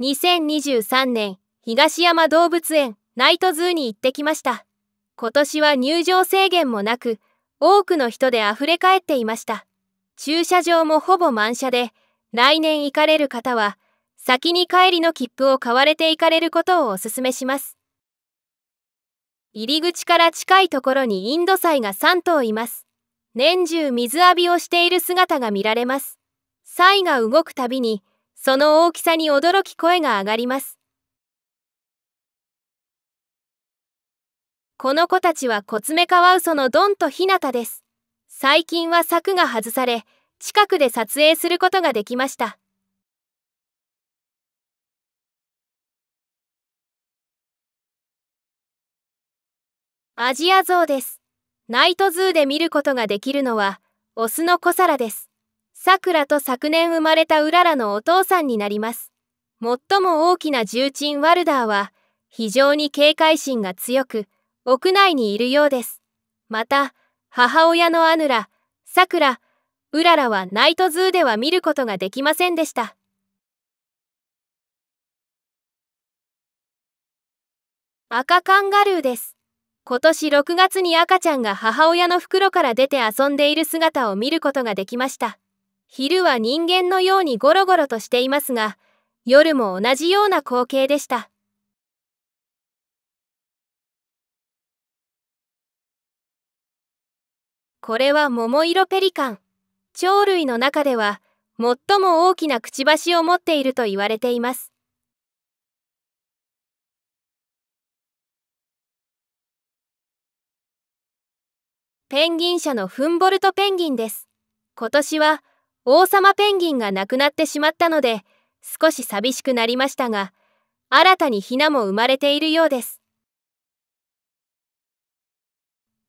2023年東山動物園ナイトズーに行ってきました。今年は入場制限もなく、多くの人で溢れ返っていました。駐車場もほぼ満車で、来年行かれる方は、先に帰りの切符を買われて行かれることをお勧めします。入り口から近いところにインドサイが3頭います。年中水浴びをしている姿が見られます。サイが動くたびにその大きさに驚き声が上がります。この子たちはコツメカワウソのドンとヒナタです。最近は柵が外され、近くで撮影することができました。アジアゾウです。ナイトズーで見ることができるのは、オスの小皿です。さくらと昨年生まれたうららのお父さんになります。最も大きな重鎮ワルダーは、非常に警戒心が強く、屋内にいるようです。また、母親のアヌラ、さくら、うららはナイトズーでは見ることができませんでした。赤カンガルーです。今年6月に赤ちゃんが母親の袋から出て遊んでいる姿を見ることができました。昼は人間のようにゴロゴロとしていますが、夜も同じような光景でした。これは桃色ペリカン。鳥類の中では、最も大きなくちばしを持っていると言われています。ペンギン社のフンボルトペンギンです。今年は王様ペンギンが亡くなってしまったので少し寂しくなりましたが新たにヒナも生まれているようです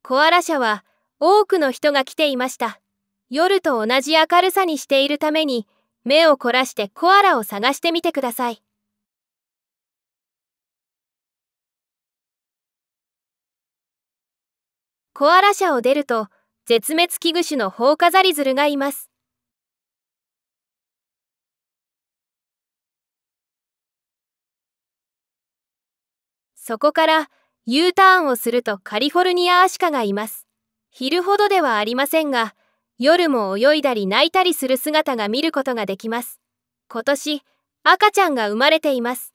コアラ社は多くの人が来ていました夜と同じ明るさにしているために目を凝らしてコアラを探してみてくださいコアラ社を出ると絶滅危惧種のホウカザリズルがいますそこから U ターンをするとカリフォルニアアシカがいます。昼ほどではありませんが、夜も泳いだり泣いたりする姿が見ることができます。今年、赤ちゃんが生まれています。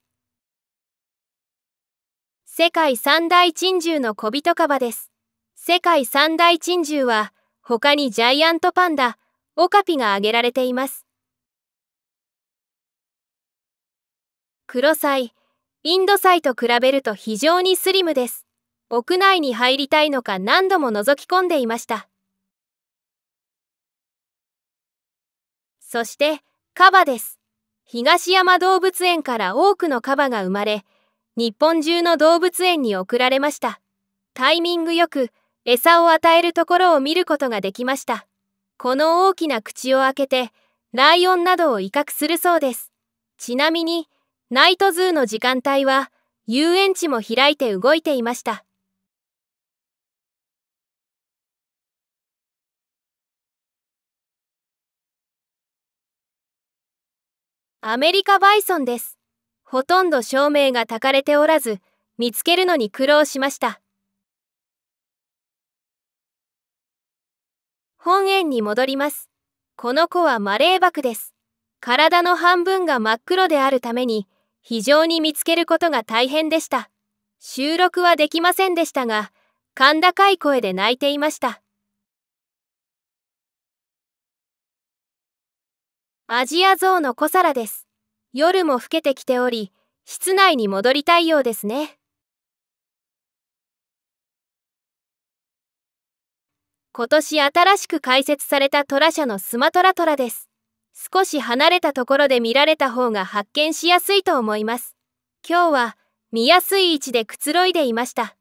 世界三大珍獣の小人カバです。世界三大珍獣は、他にジャイアントパンダ、オカピが挙げられています。黒ロサイ、インドサイと比べると非常にスリムです。屋内に入りたいのか何度も覗き込んでいました。そして、カバです。東山動物園から多くのカバが生まれ、日本中の動物園に送られました。タイミングよく、餌を与えるところを見ることができました。この大きな口を開けて、ライオンなどを威嚇するそうです。ちなみに、ナイトズーの時間帯は遊園地も開いて動いていました。アメリカバイソンです。ほとんど照明が焚かれておらず、見つけるのに苦労しました。本園に戻ります。この子はマレーバクです。体の半分が真っ黒であるために、非常に見つけることが大変でした。収録はできませんでしたが、甲高い声で泣いていました。アジアゾウの小皿です。夜も更けてきており、室内に戻りたいようですね。今年新しく開設されたトラ社のスマトラトラです。少し離れたところで見られた方が発見しやすいと思います。今日は見やすい位置でくつろいでいました。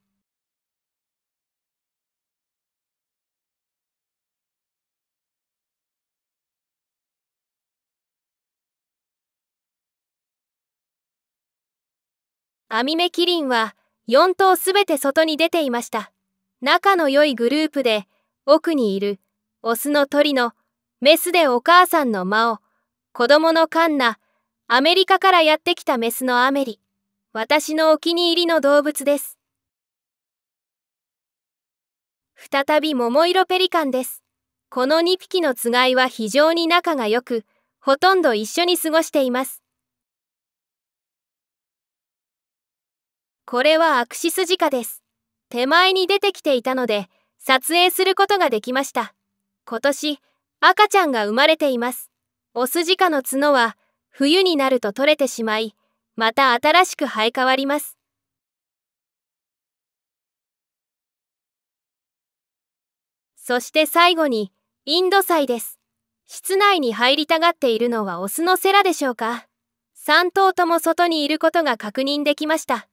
アミメキリンは4頭すべて外に出ていました。仲の良いグループで奥にいるオスの鳥のメスでお母さんの間を、子供のカンナ、アメリカからやってきたメスのアメリ、私のお気に入りの動物です。再び桃色ペリカンです。この2匹のつがいは非常に仲が良く、ほとんど一緒に過ごしています。これはアクシスジカです。手前に出てきていたので、撮影することができました。今年、赤ちゃんが生まれています。オスジカの角は冬になると取れてしまい、また新しく生え変わります。そして最後に、インドサです。室内に入りたがっているのはオスのセラでしょうか。3頭とも外にいることが確認できました。